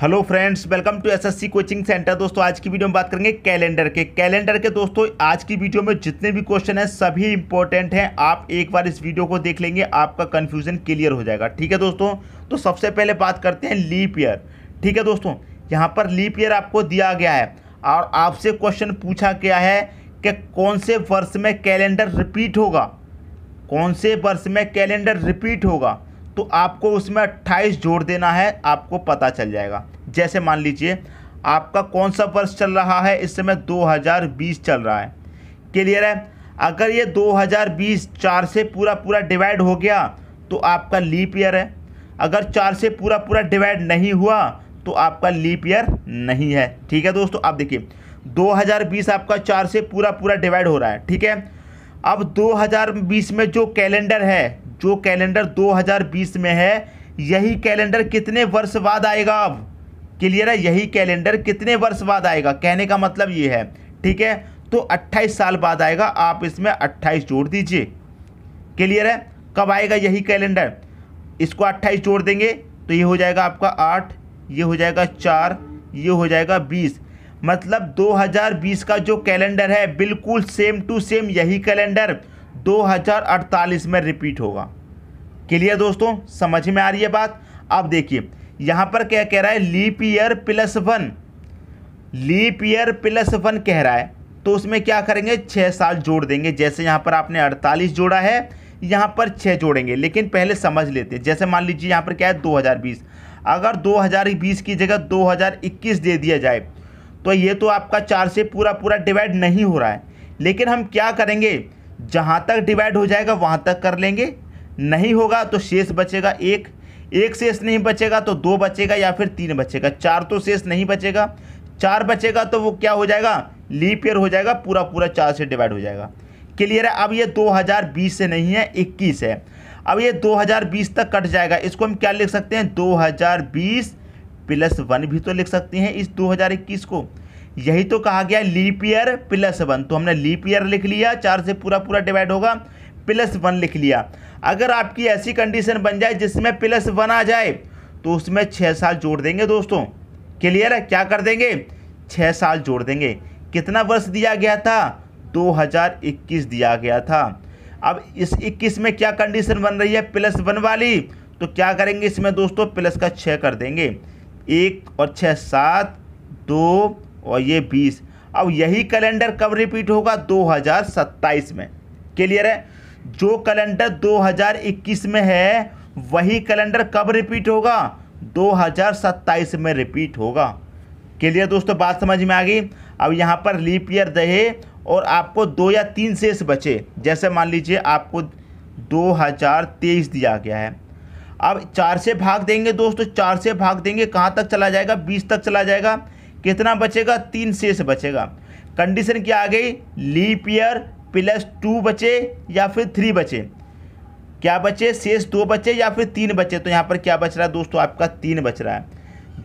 hello friends welcome to SSC coaching centre दोस्तों आज की वीडियो में बात करेंगे कैलेंडर के कैलेंडर के दोस्तों आज की वीडियो में जितने भी क्वेश्चन हैं सभी इंपॉर्टेंट हैं आप एक बार इस वीडियो को देख लेंगे आपका कन्फ्यूजन क्लियर हो जाएगा ठीक है दोस्तों तो सबसे पहले बात करते हैं लीप ईयर ठीक है दोस्तों यहाँ पर लीप ईयर आपको दिया गया है और आपसे क्वेश्चन पूछा गया है कि कौन से वर्ष में कैलेंडर रिपीट होगा कौन से वर्ष में कैलेंडर रिपीट होगा तो आपको उसमें अट्ठाईस जोड़ देना है आपको पता चल जाएगा जैसे मान लीजिए आपका कौन सा वर्ष चल रहा है इस समय 2020 चल रहा है क्लियर है अगर ये 2020 चार से पूरा पूरा डिवाइड हो गया तो आपका लीप ईयर है अगर चार से पूरा पूरा डिवाइड नहीं हुआ तो आपका लीप ईयर नहीं है ठीक है दोस्तों आप देखिए 2020 आपका चार से पूरा पूरा डिवाइड हो रहा है ठीक है अब 2020 में जो कैलेंडर है जो कैलेंडर 2020 में है यही कैलेंडर कितने वर्ष बाद आएगा अब क्लियर है यही कैलेंडर कितने वर्ष बाद आएगा कहने का मतलब ये है ठीक है तो 28 साल बाद आएगा आप इसमें 28 जोड़ दीजिए क्लियर है कब आएगा यही कैलेंडर इसको 28 जोड़ देंगे तो ये हो जाएगा आपका आठ ये हो जाएगा चार ये हो जाएगा बीस मतलब 2020 का जो कैलेंडर है बिल्कुल सेम टू सेम यही कैलेंडर 2048 में रिपीट होगा क्लियर दोस्तों समझ में आ रही है बात अब देखिए यहां पर क्या कह रहा है leap year plus one leap year plus one कह रहा है तो उसमें क्या करेंगे छः साल जोड़ देंगे जैसे यहाँ पर आपने अड़तालीस जोड़ा है यहाँ पर छह जोड़ेंगे लेकिन पहले समझ लेते हैं जैसे मान लीजिए यहाँ पर क्या है 2020 अगर 2020 की जगह 2021 दे दिया जाए तो ये तो आपका चार से पूरा पूरा डिवाइड नहीं हो रहा है लेकिन हम क्या करेंगे जहाँ तक डिवाइड हो जाएगा वहाँ तक कर लेंगे नहीं होगा तो शेष बचेगा एक एक शेष नहीं बचेगा तो दो बचेगा या फिर तीन बचेगा चार तो शेष नहीं बचेगा चार बचेगा तो वो क्या हो जाएगा लीप ईयर हो जाएगा पूरा पूरा चार से डिवाइड हो जाएगा क्लियर है अब ये 2020 से नहीं है 21 है अब ये 2020 तक कट जाएगा इसको हम क्या लिख सकते हैं 2020 प्लस वन भी तो लिख सकते हैं इस 2021 को यही तो कहा गया लीप ईयर प्लस वन तो हमने लीप ईयर लिख लिया चार से पूरा पूरा डिवाइड होगा प्लस वन लिख लिया अगर आपकी ऐसी कंडीशन बन जाए जिसमें प्लस वन आ जाए तो उसमें छः साल जोड़ देंगे दोस्तों क्लियर है क्या कर देंगे छः साल जोड़ देंगे कितना वर्ष दिया गया था 2021 दिया गया था अब इस 21 में क्या कंडीशन बन रही है प्लस वन वाली तो क्या करेंगे इसमें दोस्तों प्लस का छः कर देंगे एक और छः सात दो और ये बीस अब यही कैलेंडर कब रिपीट होगा 2027 में क्लियर है जो कैलेंडर 2021 में है वही कैलेंडर कब रिपीट होगा 2027 में रिपीट होगा क्लियर दोस्तों बात समझ में आ गई अब यहाँ पर लीप ईयर दहे और आपको दो या तीन शेष बचे जैसे मान लीजिए आपको 2023 दिया गया है अब चार से भाग देंगे दोस्तों चार से भाग देंगे कहाँ तक चला जाएगा बीस तक चला जाएगा कितना बचेगा तीन शेष बचेगा कंडीशन क्या आ गई लीप ईयर प्लस टू बचे या फिर थ्री बचे क्या बचे शेष दो बचे या फिर तीन बचे तो यहाँ पर क्या बच रहा है दोस्तों आपका तीन बच रहा है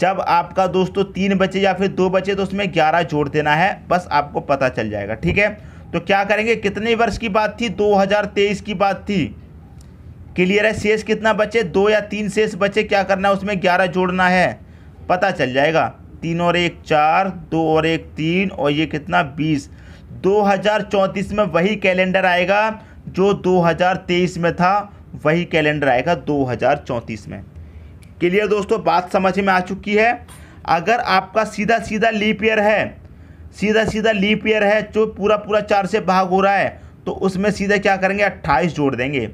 जब आपका दोस्तों तीन बचे या फिर दो बचे तो उसमें ग्यारह जोड़ देना है बस आपको पता चल जाएगा ठीक है तो क्या करेंगे कितने वर्ष की बात थी 2023 की बात थी क्लियर है शेष कितना बचे दो या तीन शेष बचे क्या करना है उसमें ग्यारह जोड़ना है पता चल जाएगा तीन और एक चार दो और एक तीन और ये कितना बीस दो हज़ार चौंतीस में वही कैलेंडर आएगा जो दो हज़ार तेईस में था वही कैलेंडर आएगा दो हज़ार चौंतीस में क्लियर दोस्तों बात समझ में आ चुकी है अगर आपका सीधा सीधा लीप ईयर है सीधा सीधा लीप ईयर है जो पूरा पूरा चार से भाग हो रहा है तो उसमें सीधा क्या करेंगे अट्ठाईस जोड़ देंगे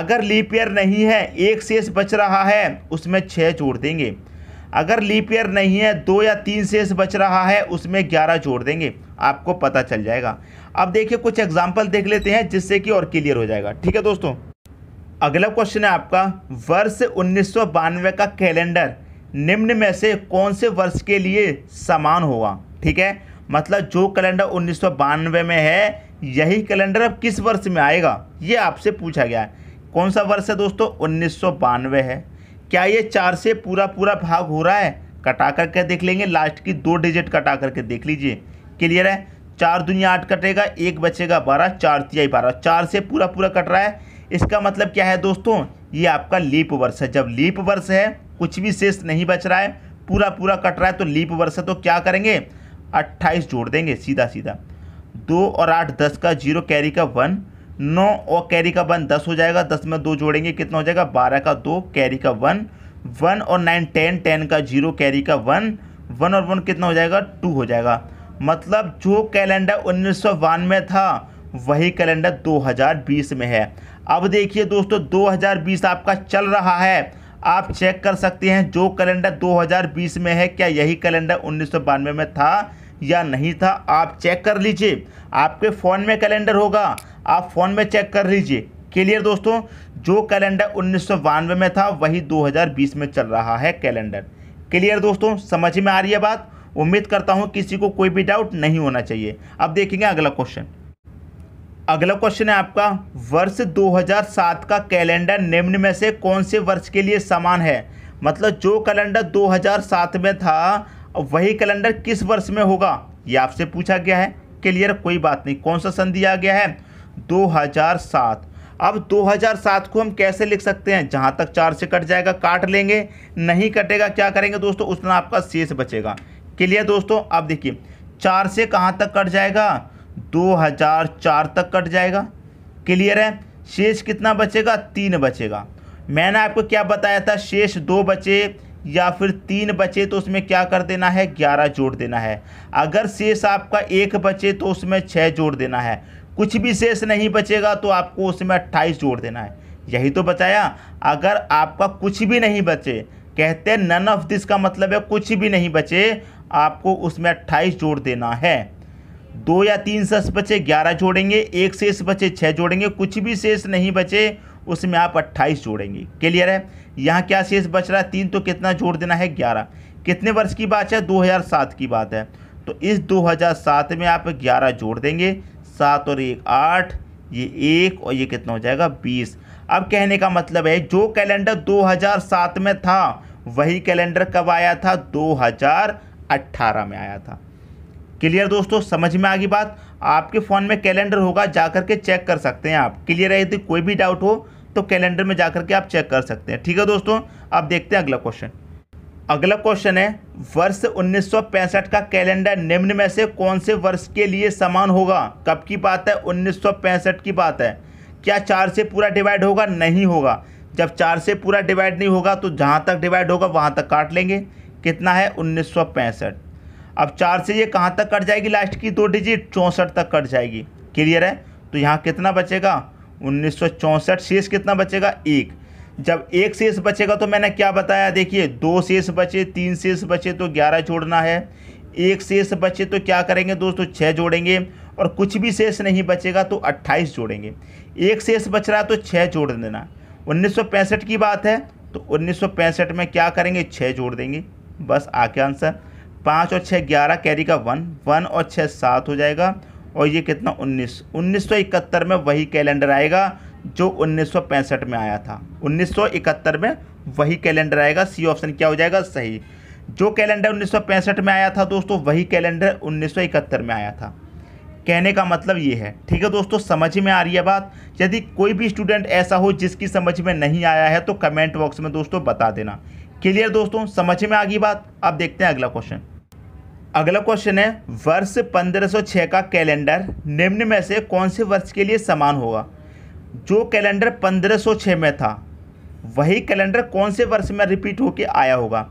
अगर लीप ईयर नहीं है एक शेष बच रहा है उसमें छः जोड़ देंगे अगर लीप ईयर नहीं है दो या तीन शेष बच रहा है उसमें ग्यारह जोड़ देंगे आपको पता चल जाएगा अब देखिए कुछ एग्जाम्पल देख लेते हैं जिससे कि और क्लियर हो जाएगा ठीक है दोस्तों अगला क्वेश्चन है आपका वर्ष उन्नीस का कैलेंडर निम्न में से कौन से वर्ष के लिए समान होगा ठीक है मतलब जो कैलेंडर उन्नीस में है यही कैलेंडर अब किस वर्ष में आएगा ये आपसे पूछा गया है कौन सा वर्ष है दोस्तों उन्नीस है क्या ये चार से पूरा पूरा भाग हो रहा है कटा करके देख लेंगे लास्ट की दो डिजिट कटा करके देख लीजिए क्लियर है चार दुनिया आठ कटेगा एक बचेगा बारह चार तिहाई बारह चार से पूरा पूरा कट रहा है इसका मतलब क्या है दोस्तों ये आपका लीप वर्ष है जब लीप वर्ष है कुछ भी शेष नहीं बच रहा है पूरा पूरा कट रहा है तो लीप वर्ष है तो क्या करेंगे अट्ठाईस जोड़ देंगे सीधा सीधा दो और आठ दस का जीरो कैरी का वन नौ और कैरी का वन दस हो जाएगा दस में दो जोड़ेंगे कितना हो जाएगा बारह का दो कैरी का वन वन और नाइन टेन टेन का जीरो कैरी का वन वन और वन कितना हो जाएगा टू हो जाएगा मतलब जो कैलेंडर उन्नीस में था वही कैलेंडर 2020 में है अब देखिए दोस्तों 2020 आपका चल रहा है आप चेक कर सकते हैं जो कैलेंडर 2020 में है क्या यही कैलेंडर उन्नीस में था या नहीं था आप चेक कर लीजिए आपके फ़ोन में कैलेंडर होगा आप फ़ोन में चेक कर लीजिए क्लियर दोस्तों जो कैलेंडर उन्नीस में था वही 2020 में चल रहा है कैलेंडर क्लियर दोस्तों समझ में आ रही है बात उम्मीद करता हूँ किसी को कोई भी डाउट नहीं होना चाहिए अब देखेंगे अगला क्वेश्चन अगला क्वेश्चन है आपका वर्ष 2007 का कैलेंडर निम्न में से कौन से वर्ष के लिए समान है मतलब जो कैलेंडर 2007 में था वही कैलेंडर किस वर्ष में होगा ये आपसे पूछा गया है क्लियर कोई बात नहीं कौन सा सन दिया गया है 2007 अब 2007 को हम कैसे लिख सकते हैं जहाँ तक चार से कट जाएगा काट लेंगे नहीं कटेगा क्या करेंगे दोस्तों उतना आपका शेष बचेगा क्लियर दोस्तों अब देखिए चार से कहाँ तक कट जाएगा 2004 तक कट जाएगा क्लियर है शेष कितना बचेगा तीन बचेगा मैंने आपको क्या बताया था शेष दो बचे या फिर तीन बचे तो उसमें क्या कर देना है ग्यारह जोड़ देना है अगर शेष आपका एक बचे तो उसमें छः जोड़ देना है कुछ भी शेष नहीं बचेगा तो आपको उसमें अट्ठाईस जोड़ देना है यही तो बताया अगर आपका कुछ भी नहीं बचे कहते हैं नन ऑफ दिस का मतलब है कुछ भी नहीं बचे आपको उसमें अट्ठाईस जोड़ देना है दो या तीन शेष बचे ग्यारह जोड़ेंगे एक शेष बचे छः जोड़ेंगे कुछ भी शेष नहीं बचे उसमें आप अट्ठाईस जोड़ेंगे क्लियर है यहाँ क्या शेष बच रहा है तीन तो कितना जोड़ देना है ग्यारह कितने वर्ष की बात है दो की बात है तो इस दो में आप ग्यारह जोड़ देंगे सात और एक आठ ये एक और ये कितना हो जाएगा बीस अब कहने का मतलब है जो कैलेंडर 2007 में था वही कैलेंडर कब आया था 2018 में आया था क्लियर दोस्तों समझ में आ गई बात आपके फ़ोन में कैलेंडर होगा जाकर के चेक कर सकते हैं आप क्लियर है यदि कोई भी डाउट हो तो कैलेंडर में जाकर के आप चेक कर सकते हैं ठीक है दोस्तों अब देखते हैं अगला क्वेश्चन अगला क्वेश्चन है वर्ष 1965 का कैलेंडर निम्न में से कौन से वर्ष के लिए समान होगा कब की बात है 1965 की बात है क्या चार से पूरा डिवाइड होगा नहीं होगा जब चार से पूरा डिवाइड नहीं होगा तो जहाँ तक डिवाइड होगा वहाँ तक काट लेंगे कितना है उन्नीस अब चार से ये कहाँ तक कट जाएगी लास्ट की दो डिजिट चौंसठ तक कट जाएगी क्लियर है तो यहाँ कितना बचेगा उन्नीस शेष कितना बचेगा एक जब एक शेष बचेगा तो मैंने क्या बताया देखिए दो शेष बचे तीन शेष बचे तो ग्यारह जोड़ना है एक शेष बचे तो क्या करेंगे दोस्तों छः जोड़ेंगे और कुछ भी शेष नहीं बचेगा तो अट्ठाईस जोड़ेंगे एक शेष बच रहा है तो छः जोड़ देना उन्नीस की बात है तो उन्नीस में क्या करेंगे छः जोड़ देंगे बस आके आंसर पाँच और छः ग्यारह कैरी का वन वन और छः सात हो जाएगा और ये कितना उन्नीस उन्नीस में वही कैलेंडर आएगा जो 1965 में आया था 1971 में वही कैलेंडर आएगा सी ऑप्शन क्या हो जाएगा सही जो कैलेंडर 1965 में आया था दोस्तों वही कैलेंडर 1971 में आया था कहने का मतलब ये है ठीक है दोस्तों समझ में आ रही है बात यदि कोई भी स्टूडेंट ऐसा हो जिसकी समझ में नहीं आया है तो कमेंट बॉक्स में दोस्तों बता देना क्लियर दोस्तों समझ में आ गई बात अब देखते हैं अगला क्वेश्चन अगला क्वेश्चन है वर्ष 1506 का कैलेंडर निम्न में से कौन से वर्ष के लिए समान होगा जो कैलेंडर 1506 में था वही कैलेंडर कौन से वर्ष में रिपीट होके आया होगा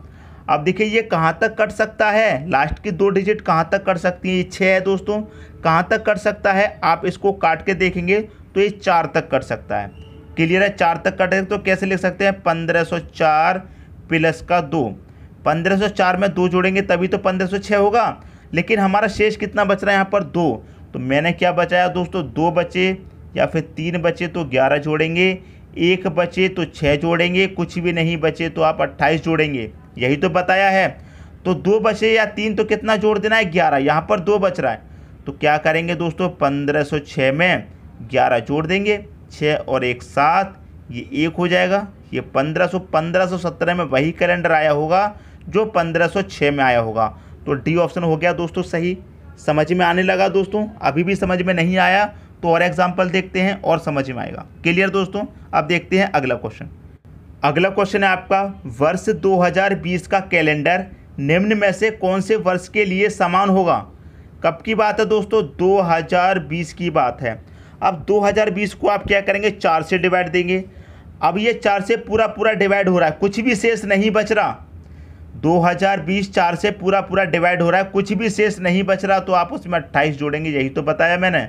अब देखिए ये कहाँ तक कट सकता है लास्ट की दो डिजिट कहाँ तक कट सकती है ये छः है दोस्तों कहाँ तक कट सकता है आप इसको काट के देखेंगे तो ये चार तक कट सकता है क्लियर है चार तक कटे तो कैसे लिख सकते हैं पंद्रह सौ चार प्लस का दो पंद्रह सौ चार में दो जोड़ेंगे तभी तो पंद्रह सौ छः होगा लेकिन हमारा शेष कितना बच रहा है यहाँ पर दो तो मैंने क्या बचाया दोस्तों दो बचे या फिर तीन बचे तो ग्यारह जोड़ेंगे एक बचे तो छः जोड़ेंगे कुछ भी नहीं बचे तो आप अट्ठाईस जोड़ेंगे यही तो बताया है तो दो बचे या तीन तो कितना जोड़ देना है ग्यारह यहाँ पर दो बच रहा है तो क्या करेंगे दोस्तों पंद्रह सौ छः में ग्यारह जोड़ देंगे छः और एक सात ये एक हो जाएगा ये पंद्रह सौ पंद्रह सौ सत्रह में वही कैलेंडर आया होगा जो पंद्रह सौ छः में आया होगा तो डी ऑप्शन हो गया दोस्तों सही समझ में आने लगा दोस्तों अभी भी समझ में नहीं आया तो और एग्जाम्पल देखते हैं और समझ में आएगा क्लियर दोस्तों अब देखते हैं अगला क्वेश्चन अगला क्वेश्चन है आपका वर्ष 2020 का कैलेंडर निम्न में से कौन से वर्ष के लिए समान होगा कब की बात है दोस्तों 2020 की बात है अब 2020 को आप क्या करेंगे चार से डिवाइड देंगे अब ये चार से पूरा पूरा डिवाइड हो रहा है कुछ भी शेष नहीं बच रहा 2020 चार से पूरा पूरा डिवाइड हो रहा है कुछ भी शेष नहीं बच रहा तो आप उसमें अट्ठाईस जोड़ेंगे यही तो बताया मैंने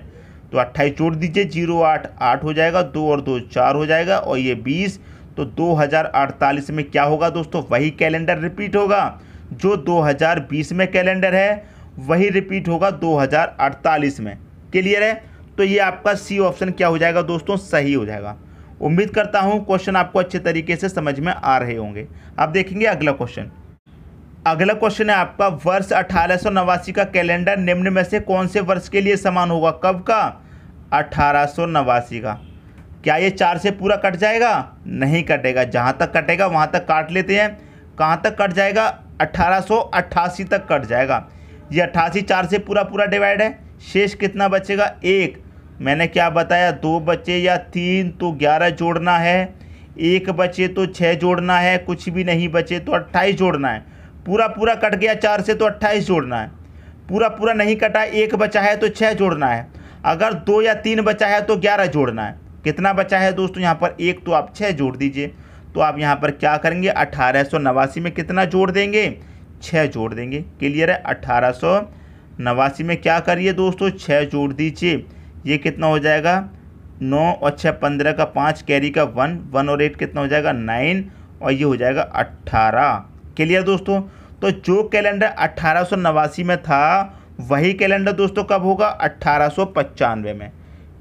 तो अट्ठाईस जोड़ दीजिए जीरो आठ आठ हो जाएगा दो और दो चार हो जाएगा और ये बीस तो दो हज़ार अड़तालीस में क्या होगा दोस्तों वही कैलेंडर रिपीट होगा जो दो हज़ार बीस में कैलेंडर है वही रिपीट होगा दो हज़ार अड़तालीस में क्लियर है तो ये आपका सी ऑप्शन क्या हो जाएगा दोस्तों सही हो जाएगा उम्मीद करता हूँ क्वेश्चन आपको अच्छे तरीके से समझ में आ रहे होंगे आप देखेंगे अगला क्वेश्चन अगला क्वेश्चन है आपका वर्ष अठारह का कैलेंडर निम्न में से कौन से वर्ष के लिए समान होगा कब का अठारह का क्या ये चार से पूरा कट जाएगा नहीं कटेगा जहाँ तक कटेगा वहाँ तक काट लेते हैं कहाँ तक कट जाएगा अठारह तक कट जाएगा ये अट्ठासी चार से पूरा पूरा डिवाइड है शेष कितना बचेगा एक मैंने क्या बताया दो बचे या तीन तो ग्यारह जोड़ना है एक बचे तो छः जोड़ना है कुछ भी नहीं बचे तो अट्ठाईस जोड़ना है पूरा पूरा कट गया चार से तो अट्ठाईस जोड़ना है पूरा पूरा नहीं कटा एक बचा है तो छः जोड़ना है अगर दो या तीन बचा है तो ग्यारह जोड़ना है कितना बचा है दोस्तों यहाँ पर एक तो आप छः जोड़ दीजिए तो आप यहाँ पर क्या करेंगे अठारह सौ नवासी में कितना जोड़ देंगे छः जोड़ देंगे क्लियर है अट्ठारह सौ नवासी में क्या करिए दोस्तों छः जोड़ दीजिए ये कितना हो जाएगा नौ और छः पंद्रह का पाँच कैरी का वन वन और एट कितना हो जाएगा नाइन और ये हो जाएगा अट्ठारह क्लियर दोस्तों तो जो कैलेंडर अट्ठारह में था वही कैलेंडर दोस्तों कब होगा अट्ठारह में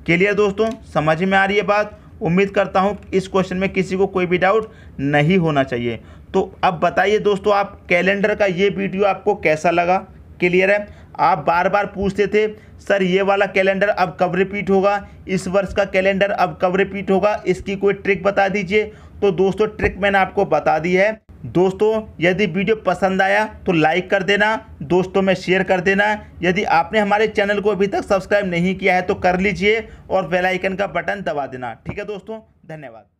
क्लियर दोस्तों समझ में आ रही है बात उम्मीद करता हूँ इस क्वेश्चन में किसी को कोई भी डाउट नहीं होना चाहिए तो अब बताइए दोस्तों आप कैलेंडर का ये वीडियो आपको कैसा लगा क्लियर है आप बार बार पूछते थे सर ये वाला कैलेंडर अब कब रिपीट होगा इस वर्ष का कैलेंडर अब कब रिपीट होगा इसकी कोई ट्रिक बता दीजिए तो दोस्तों ट्रिक मैंने आपको बता दी है दोस्तों यदि वीडियो पसंद आया तो लाइक कर देना दोस्तों में शेयर कर देना यदि आपने हमारे चैनल को अभी तक सब्सक्राइब नहीं किया है तो कर लीजिए और बेल आइकन का बटन दबा देना ठीक है दोस्तों धन्यवाद